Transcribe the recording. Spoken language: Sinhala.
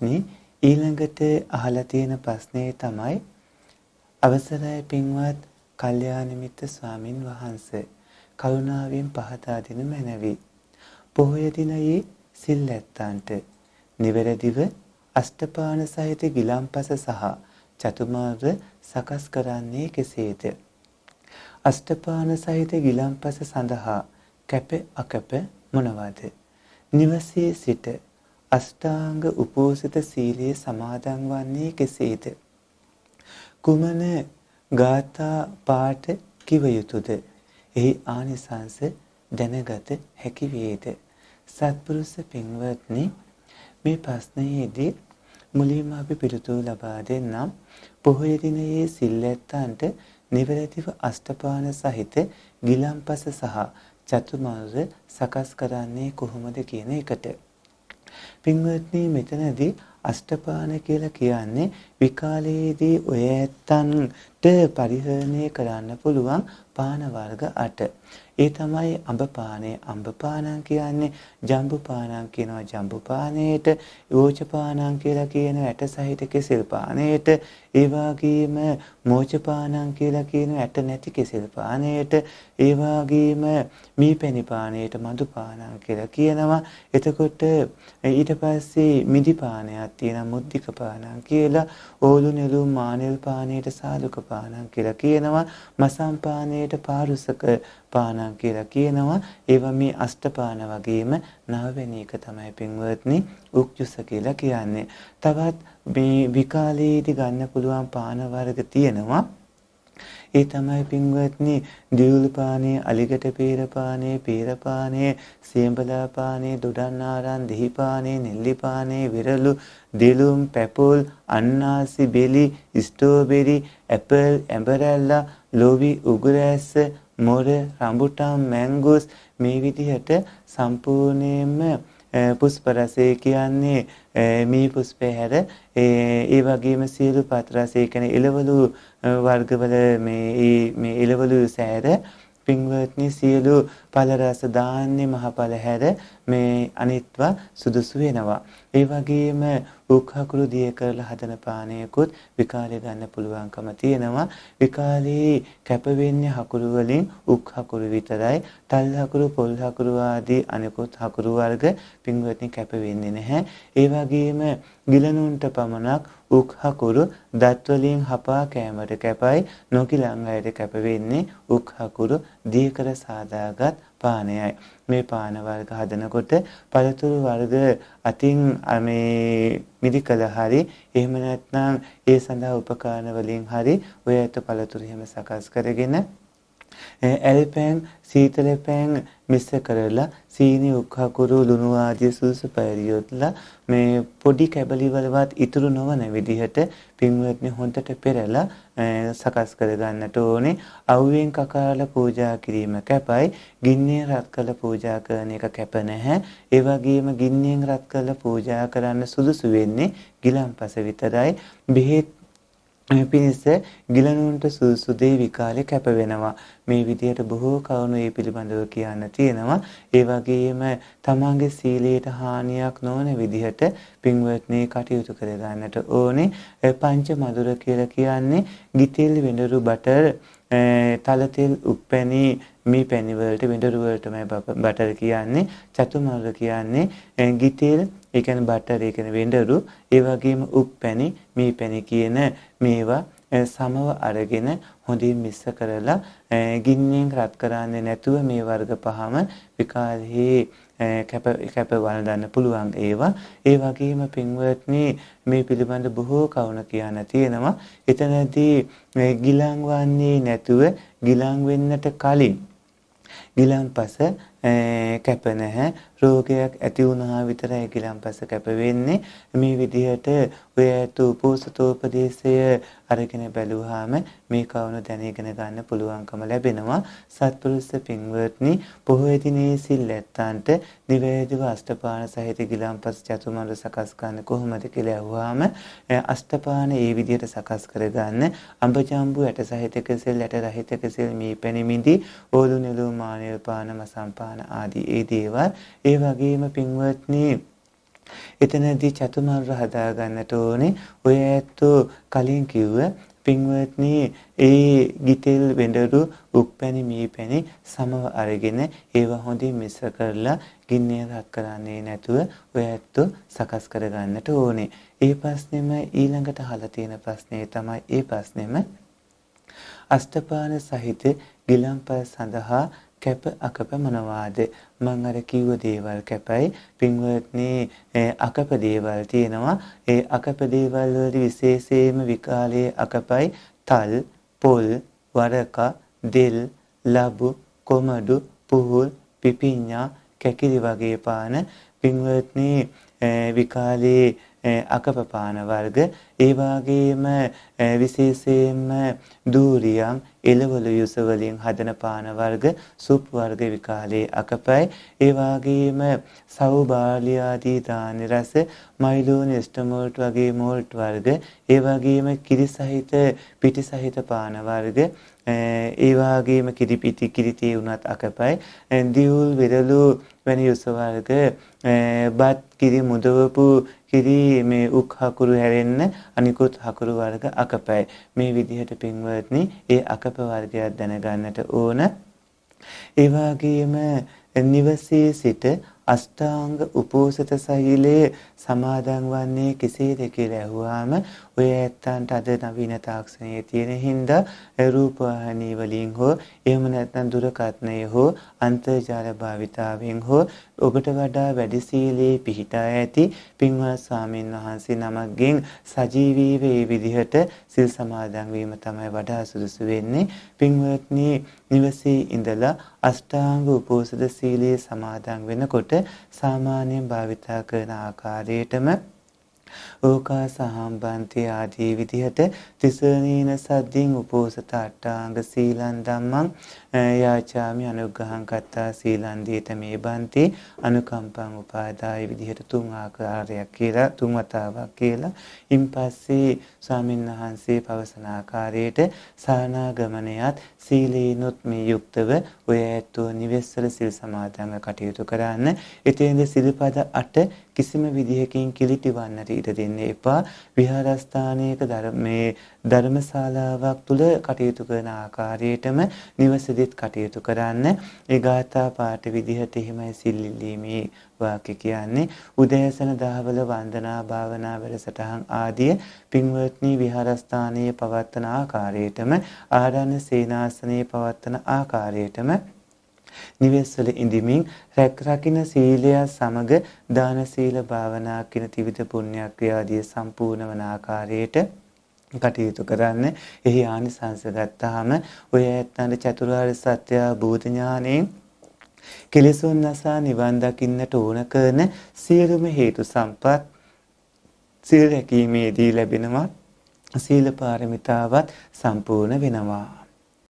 පින්වත්නි ඊළඟට අහලා තියෙන ප්‍රශ්නේ තමයි අවසරයි පින්වත් කල්යාණ මිත්‍ර ස්වාමින් වහන්සේ කරුණාවෙන් පහදා දෙන මැනවි පොහොය දිනයේ සිල් ඇත්තන්ට නිවැරදිව අෂ්ටපාන සහිත ගිලම්පස සහ චතුමාර්ග සකස් කරන්නේ කෙසේද අෂ්ටපාන සහිත ගිලම්පස සඳහා කැප අකැප මොනවාද නිවසේ සිට අෂ්ටාංග උපෝසිත සීලයේ සමාදන් වන්නේ කෙසේද? කුමන ගාථා පාඨ කිව යුතුද? එහි ආනිසංස දැනගත හැකි වේද? සත්පුරුෂ පින්වත්නි මේ ප්‍රශ්නයේදී මුලින්ම අපි පිළිතුරු ලබා දෙන්නම් පොහොය දිනයේ සිල්ලැත්තන්ට නිවැරදිව අෂ්ටපාන සහිත ගිලම්පස සහ චතුමාර්ය සකස් කරන්නේ කොහොමද කියන එකට. පින්වත්නි මෙතනදී අෂ්ටපාන කියලා කියන්නේ විකාලයේදී ඔය ඇත්තන් පරිහරණය කරන්න පුළුවන් පාන වර්ග 8. ඒ තමයි අඹ පානය අඹ පානං කියන්නේ ජම්බු පානං කියනවා ජම්බු පානයට යෝච පානං කියලා කියන ඇට සහිත කෙසෙල් පානයට ඒ වගේම මෝච පානං කියලා කියන ඇට නැති කෙසෙල් පානයට ඒ වගේම මීපැණි පානයට මදු පානං කියලා කියනවා එතකොට ඊට පස්සේ මිදි පානයක් තියෙනවා මුද්దిక පානං කියලා ඕලු නෙළුම් මානෙල් පානයට සාදුක පානය පානං කියලා කියනවා මසම්පාණයට පාරුසක පානං කියලා කියනවා ඒවා මේ අෂ්ටපාන වගේම නවවැනි එක තමයි පින්වත්නි උක්ජුස කියලා කියන්නේ තවත් මේ විකාලයේදී ගන්න පුළුවන් පාන වර්ග තියෙනවා ඒ තමයි පින්වත්නි දියුලුපානේ අලිගට පීරපානේ පීරපානේ සියඹලාපානේ දොඩන්නාරන් දෙහිපානේ නෙල්ලිපානේ විරලු දිලුම් පැපුල් අන්නාසි බෙලි ස්ට්‍රෝබෙරි ඇපල් ඇඹරැල්ලා ලෝවි උගුරැස්ස මොර රඹුටන් මැංගුස් මේ විදිහට සම්පූර්ණයෙන්ම පුෂ්ප රසය කියන්නේ මේ පුෂ්පය හැර ඒ වගේම සියලු පත් රසය කියන්නේ එළවලු වර්ගවල මේ මේ එළවලු සෑර පින්වත්නි සියලු ඵල රස ධාන්‍ය මහඵල හැර මේ අනිත්වා සුදුසු වෙනවා. ඒ වගේම උක්හකුළු දිය කරලා හදන පානයකුත් විකාලේ ගන්න පුළුවන්කම තියෙනවා. විකාලේ කැප වෙන්නේ හකුළු වලින් උක්හකුළු විතරයි. තල් හකුළු, පොල් හකුළු ආදී අනෙකුත් හකුළු වර්ග පින්වත්නි කැප වෙන්නේ නැහැ. ඒ වගේම ගිලනුන්ට පමණක් උක් හකුරු දත් වලින් හපා කෑමට කැපයි නොකිලං අයට කැප වෙන්නේ උක් හකුරු දීකර සාදාගත් පානයයි මේ පාන වර්ග හදනකොට පළතුරු වර්ග අතින් මේ මිදිකල හරි එහෙම නැත්නම් ඒ සඳහා උපකරණ වලින් හරි ඔය ඇත පළතුරු එහෙම සකස් කරගෙන ඇල්පෑන් සීතල පෑන් මිශ්‍ර කරලා සීනි උක්හකුරු ලුණු ආදී සුදුසු පැරියොත්ලා මේ පොඩි කැබලි වලවත් ඉතුරු නොවන විදිහට පින්වත්නි හොඳට පෙරලා සකස් කර ගන්නට ඕනේ අවුවෙන් කකාලා පූජා කිරීම කැපයි ගින්නෙන් රත් කළ පූජා කරන එක කැප නැහැ ඒ වගේම ගින්නෙන් රත් කළ පූජා කරන්න සුදුසු වෙන්නේ ගිලන්පස විතරයි බෙහෙත් මේ පිණිස ගිලනුන්ට සුදුසු දේ විකාලේ කැප වෙනවා මේ විදියට බොහෝ කරුණු ඒ පිළිබඳව කියන්න තියෙනවා ඒ වගේම තමන්ගේ සීලයට හානියක් නොවන විදිහට පින්වත්නි කටයුතු කර ගන්නට ඕනේ පංච මధుර කියලා කියන්නේ ගිතෙල් වෙඬරු බටර් තලතිල් උප්පැණි මී පැණි වලට විඳුරු වලට මේ බටර් කියන්නේ චතුමර්ග කියන්නේ ගිතෙල් ඒ කියන්නේ බටර් ඒ කියන්නේ විඳුරු ඒ වගේම උප්පැණි මී පැණි කියන මේවා සමව අරගෙන හොඳින් මිස්ස කරලා ගින්නෙන් රත් කරන්නේ නැතුව මේ වර්ග පහම විකාරෙහි කැප කැප වළඳන්න පුළුවන් ඒවා ඒ වගේම පින්වත්නි මේ පිළිබඳ බොහෝ කවුණ කියන තියෙනවා එතනදී ගිලන් වන්නේ නැතුව ගිලන් වෙන්නට කලින් ගිලන්පස කැප නැහැ. රෝගයක් ඇති වුණා විතරයි ගිලම්පස කැප වෙන්නේ. මේ විදිහට ඔය ඇතු උපෝසතෝපදේශය අරගෙන බැලුවාම මේ කවුණු දැනගෙන ගන්න පුළුවන්කම ලැබෙනවා. සත්පුරුෂ පින්වත්නි පොහොය දිනේ සිල් ඇත්තන්ට නිවැරදිව අෂ්ටපාන සහිත ගිලම්පස චතුමරු සකස් කරන්න කොහොමද කියලා අහුවාම අෂ්ටපාන ඒ විදිහට සකස් කරගන්න අඹජම්බු ඇට සහිත කෙසෙල් ඇට රහිත කෙසෙල් මේ පැණිමිදි ඕලු නෙළු මානෙල් පානම සම්පාන ධ්‍යාන ආදී ඒ දේවල් ඒ වගේම පින්වත්නි එතනදී චතුමාර්ග හදා ගන්නට ඕනේ ඔය ඇත්තෝ කලින් කිව්ව පින්වත්නි ඒ ගිතෙල් වෙඬරු උක්පැණි මීපැණි සමව අරගෙන ඒවා හොඳින් මිශ්‍ර කරලා ගින්නේ රක් කරන්නේ නැතුව ඔය ඇත්තෝ සකස් කර ගන්නට ඕනේ. ඒ ප්‍රශ්නේම ඊළඟට අහලා තියෙන ප්‍රශ්නේ තමයි ඒ ප්‍රශ්නේම අෂ්ටපාන සහිත ගිලම්පස සඳහා කැප අකප මොනවාද මං අර කිව්ව දේවල් කැපයි පින්වත්නි අකප දේවල් තියෙනවා ඒ අකප දේවල් වලදී විශේෂයෙන්ම විකාලයේ අකපයි තල් පොල් වරක දෙල් ලැබු කොමඩු පුහුල් පිපිඤ්ඤා කැකිලි වගේ පාන පින්වත්නි විකාලයේ අකපපාන වර්ග ඒ වගේම විශේෂයෙන්ම දූරියම් එළවලු යුස වලින් හදන පාන වර්ග සුප් වර්ග විකාලේ අකපයි ඒ වගේම සෞබාලි ආදී දානි රස මයිලෝන ස්ටමෝල්ට් වගේ මෝල්ට් වර්ග ඒ වගේම කිරි සහිත පිටි සහිත පාන වර්ග ඒ වගේම කිරි පිටි කිරි තේ වුණත් අකපයි දියුල් වෙරළු වැනි යුස වර්ග බත් කිරි මුදවපු පිරී මේ උක් හකුරු හැරෙන්න අනිකුත් හකුරු වර්ග අකපයි. මේ විදිහට පින්වත්නි ඒ අකප වර්ගයක් දැනගන්නට ඕන. ඒ නිවසේ සිට අෂ්ටාංග උපෝසත සෛලයේ සමාදන් වන්නේ කෙසේද කියලා ඇහුවාම ඔය ඇත්තන්ට අද නවීන තාක්ෂණයේ තියෙන හින්දා රූපවාහිනී වලින් හෝ එහෙම නැත්නම් දුරකථනය හෝ අන්තර්ජාල භාවිතාවෙන් හෝ ඔබට වඩා වැඩි සීලයේ පිහිටා ඇති පින්වත් ස්වාමීන් වහන්සේ නමක්ගෙන් සජීවීව මේ විදිහට සිල් සමාදන් වීම තමයි වඩා සුදුසු වෙන්නේ පින්වත්නි නිවසේ ඉඳලා අෂ්ටාංග උපෝසථ සීලයේ සමාදන් වෙනකොට සාමාන්‍යයෙන් භාවිතා කරන ආකාරයටම ඕකා සහම්බන්ති ආදී විදිහට තිසනීන සද්දින් උපෝසත අට්ඨාංග සීලං ධම්මං යාචාමි අනුග්‍රහං කත්තා සීලං දීත මේ බන්ති අනුකම්පං උපාදාය විදිහට තුන් ආකාරයක් කියලා තුන් වතාවක් කියලා ඉන්පස්සේ ස්වාමීන් වහන්සේ පවසන ආකාරයට සානාගමනයත් සීලීනුත් මේ යුක්තව ඔය ඇත්තෝ නිවෙස්සල සිල් සමාදන්ව කටයුතු කරන්න. එතෙන්ද සිල්පද 8 කිසිම විදිහකින් කිලිටිවන්නට ඉඩ දෙන්න එපා. විහාරස්ථානයක ධර්මයේ ධර්මශාලාවක් තුල කටයුතු කරන ආකාරයටම නිවසේදීත් කටයුතු කරන්න. ඒ ගාථා පාඨ විදිහට එහෙමයි සිල්ලිලීමේ වාක්‍ය කියන්නේ උදෑසන දහවල වන්දනා භාවනා වැඩසටහන් ආදී පින්වත්නි විහාරස්ථානයේ පවත්වන ආකාරයටම ආරණ්‍ය සේනාසනයේ පවත්වන ආකාරයටම නිවෙස්වල ඉඳිමින් රැකරකින සීලය සමග දාන සීල භාවනා කින ත්‍රිවිධ පුණ්‍ය ක්‍රියාදී සම්පූර්ණ වන ආකාරයට කටයුතු කරන්න එහි ආනිසංස ගත්තාම ඔය ඇත්තන්ට චතුරාර්ය සත්‍ය භූත ඥාණයෙන් කෙලෙසුන් නසා නිවන් දකින්නට ඕන කරන සියලුම හේතු සම්පත් සීල රැකීමේදී ලැබෙනවා සීල පාරමිතාවත් සම්පූර්ණ වෙනවා